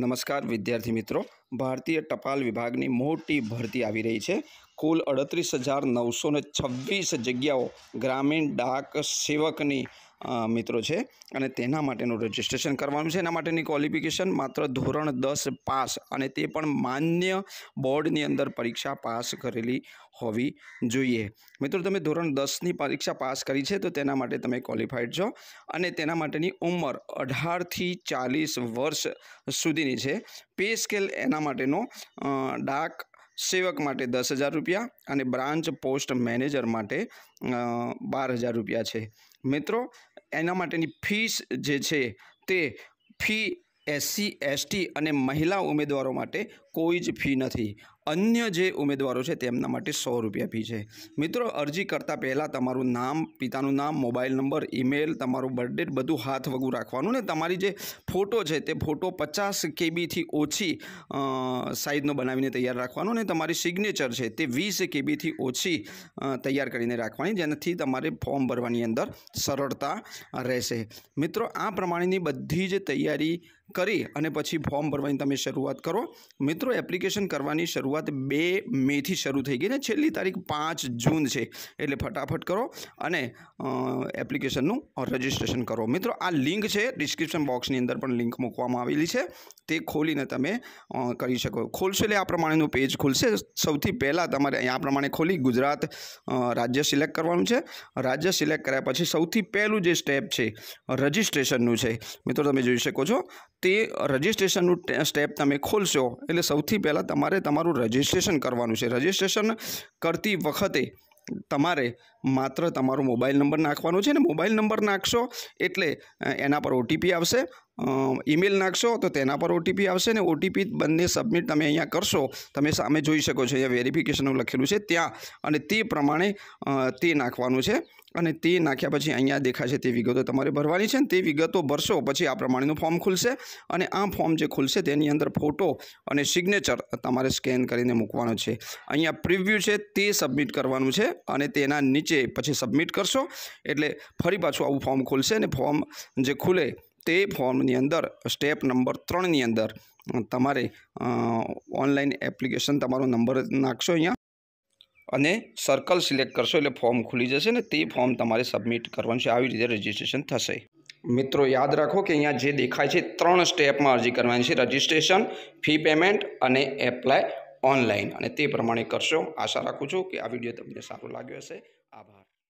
નમસ્કાર વિદ્યાર્થી મિત્રો ભારતીય ટપાલ વિભાગની મોટી ભરતી આવી રહી છે કુલ અડત્રીસ હજાર નવસો ને છવ્વીસ જગ્યાઓ ગ્રામીણ ડાક સેવકની મિત્રો છે અને તેના માટેનું રજિસ્ટ્રેશન કરવાનું છે એના માટેની ક્વોલિફિકેશન માત્ર ધોરણ દસ પાસ અને તે પણ માન્ય બોર્ડની અંદર પરીક્ષા પાસ કરેલી હોવી જોઈએ મિત્રો તમે ધોરણ દસની પરીક્ષા પાસ કરી છે તો તેના માટે તમે ક્વોલિફાઈડ છો અને તેના માટેની ઉંમર અઢારથી ચાલીસ વર્ષ સુધીની છે પે સ્કેલ એના માટેનો ડાક સેવક માટે દસ હજાર રૂપિયા અને બ્રાન્ચ પોસ્ટ મેનેજર માટે બાર હજાર રૂપિયા છે મિત્રો એના માટેની ફીસ જે છે તે ફી એસસી એસટી અને મહિલા ઉમેદવારો માટે કોઈ જ ફી નથી અન્ય જે ઉમેદવારો છે તેમના માટે સો રૂપિયા ફી છે મિત્રો અરજી કરતાં પહેલાં તમારું નામ પિતાનું નામ મોબાઈલ નંબર ઈમેલ તમારું બર્થડેટ બધું હાથ વગું રાખવાનું ને તમારી જે ફોટો છે તે ફોટો પચાસ કેબીથી ઓછી સાઇઝનો બનાવીને તૈયાર રાખવાનો ને તમારી સિગ્નેચર છે તે વીસ કેબીથી ઓછી તૈયાર કરીને રાખવાની જેનાથી તમારે ફોર્મ ભરવાની અંદર સરળતા રહેશે મિત્રો આ પ્રમાણેની બધી જ તૈયારી કરી અને પછી ફોર્મ ભરવાની તમે શરૂઆત કરો મિત્રો મિત્રો એપ્લિકેશન કરવાની શરૂઆત બે મેથી શરૂ થઈ ગઈ ને છેલ્લી તારીખ પાંચ જૂન છે એટલે ફટાફટ કરો અને એપ્લિકેશનનું રજિસ્ટ્રેશન કરો મિત્રો આ લિંક છે ડિસ્ક્રિપ્શન બોક્સની અંદર પણ લિંક મૂકવામાં આવેલી છે તે ખોલીને તમે કરી શકો ખોલશો એટલે આ પ્રમાણેનું પેજ ખુલશે સૌથી પહેલાં તમારે અહીંયા પ્રમાણે ખોલી ગુજરાત રાજ્ય સિલેક્ટ કરવાનું છે રાજ્ય સિલેક્ટ કર્યા પછી સૌથી પહેલું જે સ્ટેપ છે રજીસ્ટ્રેશનનું છે મિત્રો તમે જોઈ શકો છો તે રજિસ્ટ્રેશનનું સ્ટેપ તમે ખોલશો એટલે સૌ સૌથી પહેલાં તમારે તમારું રજિસ્ટ્રેશન કરવાનું છે રજિસ્ટ્રેશન કરતી વખતે તમારે માત્ર તમારો મોબાઈલ નંબર નાખવાનો છે ને મોબાઈલ નંબર નાખશો એટલે એના પર ઓટીપી આવશે ઈમેલ નાખશો તો તેના પર ઓટીપી આવશે ને ઓટીપી બંને સબમિટ તમે અહીંયા કરશો તમે સામે જોઈ શકો છો અહીંયા વેરિફિકેશનનું લખેલું છે ત્યાં અને તે પ્રમાણે તે નાખવાનું છે અને તે નાખ્યા પછી અહીંયા દેખાશે તે વિગતો તમારે ભરવાની છે ને તે વિગતો ભરશો પછી આ પ્રમાણેનું ફોર્મ ખુલશે અને આ ફોર્મ જે ખુલશે તેની અંદર ફોટો અને સિગ્નેચર તમારે સ્કેન કરીને મૂકવાનો છે અહીંયા પ્રિવ્યૂ છે તે સબમિટ કરવાનું છે અને તેના નીચે પછી સબમિટ કરશો એટલે ફરી પાછું આવું ફોર્મ ખુલશે અને ફોર્મ જે ખુલે તે ફોર્મની અંદર સ્ટેપ નંબર ત્રણની અંદર તમારે ઓનલાઈન એપ્લિકેશન તમારો નંબર નાખશો અહીંયા અને સર્કલ સિલેક્ટ કરશો એટલે ફોર્મ ખુલી જશે ને તે ફોર્મ તમારે સબમિટ કરવાનું છે આવી રીતે રજીસ્ટ્રેશન થશે મિત્રો યાદ રાખો કે અહીંયા જે દેખાય છે ત્રણ સ્ટેપમાં અરજી કરવાની છે રજીસ્ટ્રેશન ફી પેમેન્ટ અને એપ્લાય ઓનલાઈન અને તે પ્રમાણે કરશો આશા રાખું છું કે આ વિડીયો તમને સારો લાગ્યો હશે આભાર